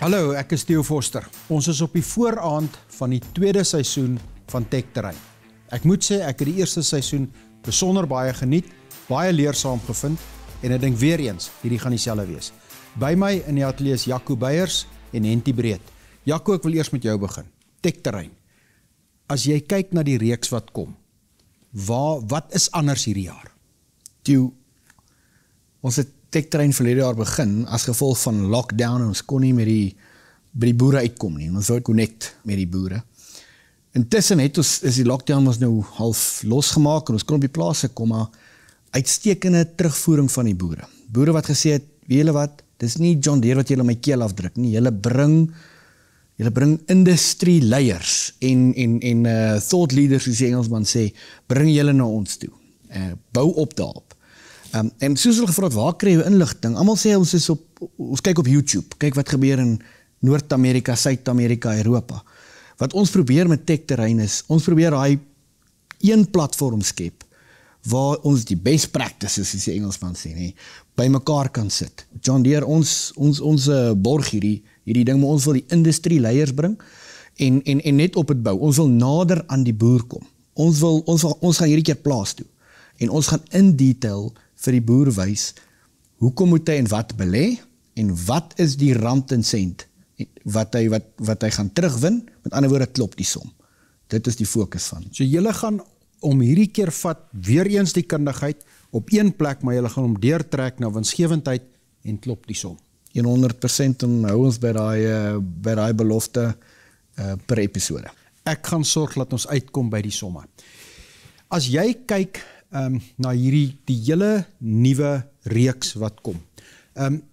Hallo, ek is Theo Forster. Ons is op die vooraand van die tweede seisoen van Tekterrein. Ek moet sê ek het die eerste seisoen besonder baie geniet, baie leersaam gevind en ek dink weer eens hierdie gaan dieselfde wees. By my in die ateljee is Jaco Beyers en Henti Breedt. Jaco, ek wil eers met jou begin. Tekterrein. As jy kyk na die reeks wat kom, waar wat is anders hierdie jaar? Toe ons het Tekterrein verlede jaar begin as gevolg van lockdown en ons kon nie met die by die boere uitkom nie. Ons wou connect met die boere. Intussen het ons is die lockdown ons nou half losgemaak en ons kon op die plase kom, maar uitstekende terugvoering van die boere. Boere wat gesê het, weet julle wat, dis nie John Deere wat julle my keel afdruk nie. Julle bring Julle bring industrie leiers en en en uh thought leaders soos die Engelsman sê, bring julle na ons toe. Uh bou op daarop. Um en soos hulle gevra het, waar kry jy inligting? Almal sê ons is op ons kyk op YouTube, kyk wat gebeur in Noord-Amerika, Suid-Amerika, Europa. Wat ons probeer met Tech Terrain is, ons probeer daai een platform skep waar ons die best practices is die Engelsman sê, nee, bymekaar kan sit. John Deere ons ons ons uh, borg hierdie hierdie ding maar ons wil die industrie leiers bring en en en net op dit bou. Ons wil nader aan die boer kom. Ons wil ons wil, ons gaan hierdie keer plaas toe. En ons gaan in detail vir die boer wys hoekom moet hy en wat belê en wat is die rand en sent en wat hy wat wat hy gaan terugwin. Met ander woorde klop die som. Dit is die fokus van. So julle gaan om hierdie keer vat weer eens die kundigheid op een plek maar julle gaan hom deurtrek na winsgewendheid en klop die som in 100% en hou ons by daai eh, by daai belofte uh, per episode. Ek gaan sorg dat ons uitkom by die somme. As jy kyk ehm um, na hierdie die hele nuwe reeks wat kom. Ehm um,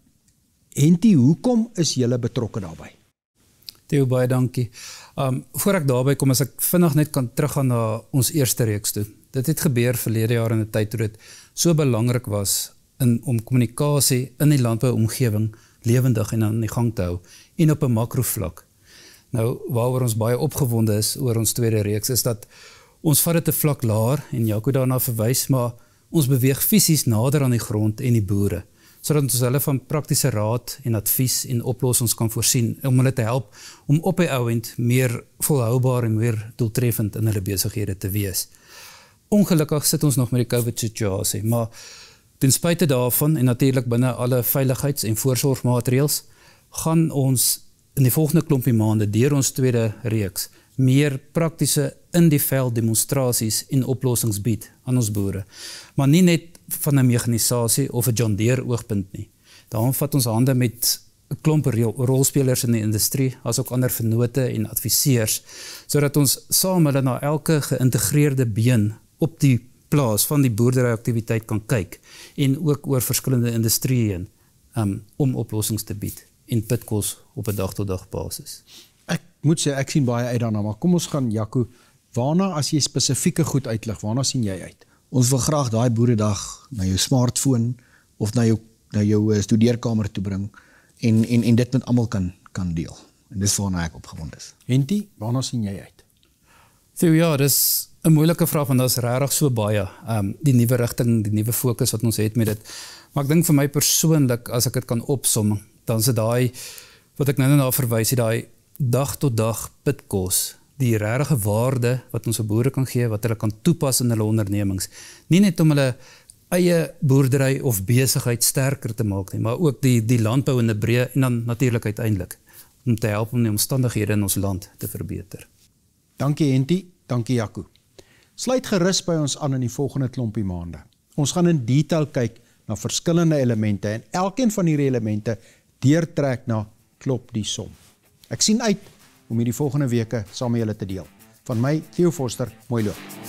Enty, hoekom is jy betrokke daarbai? Theo, baie dankie. Um voor ek daarbai kom, as ek vinnig net kan teruggaan na ons eerste reeks toe. Dit het gebeur verlede jaar in 'n tyd toe dit so belangrik was in om kommunikasie in die landbouomgewing lewendig en aan die gang te hou en op 'n makro vlak. Nou waaroor ons baie opgewonde is oor ons tweede reeks is dat ons vat dit 'n vlak laer en Jaco daarna verwys maar ons beweeg fisies nader aan die grond en die boere sodat ons hulle van praktiese raad en advies en oplossings kan voorsien om hulle te help om op 'n oomblik meer volhoubaar en meer doeltreffend in hulle besighede te wees. Ongelukkig sit ons nog met die COVID situasie, maar Ten spyte daarvan en natuurlik binne alle veiligheids- en voorsorgmaatreëls gaan ons in die volgende klompie maande deur ons tweede reeks meer praktiese in die veld demonstrasies en oplossings bied aan ons boere. Maar nie net van 'n mekanisasie of 'n John Deere oogpunt nie. Daarom vat ons hande met 'n klomp rolspelers in die industrie, asook ander vennote en adviseurs, sodat ons saam hulle na elke geïntegreerde been op die plaas van die boerderyaktiwiteit kan kyk en ook oor verskillende industrieë um, om oplossings te bied in petkos op 'n dag tot dag basis. Ek moet sê ek sien baie uit daarna, maar kom ons gaan Jaco, waarna as jy spesifieke goed uitlig, waarna sien jy uit? Ons wil graag daai boeredag na jou smartphone of na jou na jou eh, studeerkamer toe bring en en en dit met almal kan kan deel. En dis waarna ek opgewonde is. Hentie, waarna sien jy uit? So ja, dis 'n moeilike vraag want daar's regtig so baie ehm um, die nuwe rigting, die nuwe fokus wat ons het met dit. Maar ek dink vir my persoonlik as ek dit kan opsom, dan is dit daai wat ek nou net na verwys, daai dag tot dag pitkos, die regte waarde wat ons op boere kan gee, wat hulle kan toepas in hulle ondernemings. Nie net om hulle eie boerdery of besigheid sterker te maak nie, maar ook die die landbou in 'n breë en dan natuurlik uiteindelik om te help om die omstandighede in ons land te verbeter. Dankie Henty, dankie Jaco. Sluit gerus by ons aan in die volgende klompie maande. Ons gaan in detail kyk na verskillende elemente en elkeen van hierdie elemente deurtrek na klop die som. Ek sien uit om hierdie volgende weke saam met julle te deel. Van my Theo Forster, mooi loop.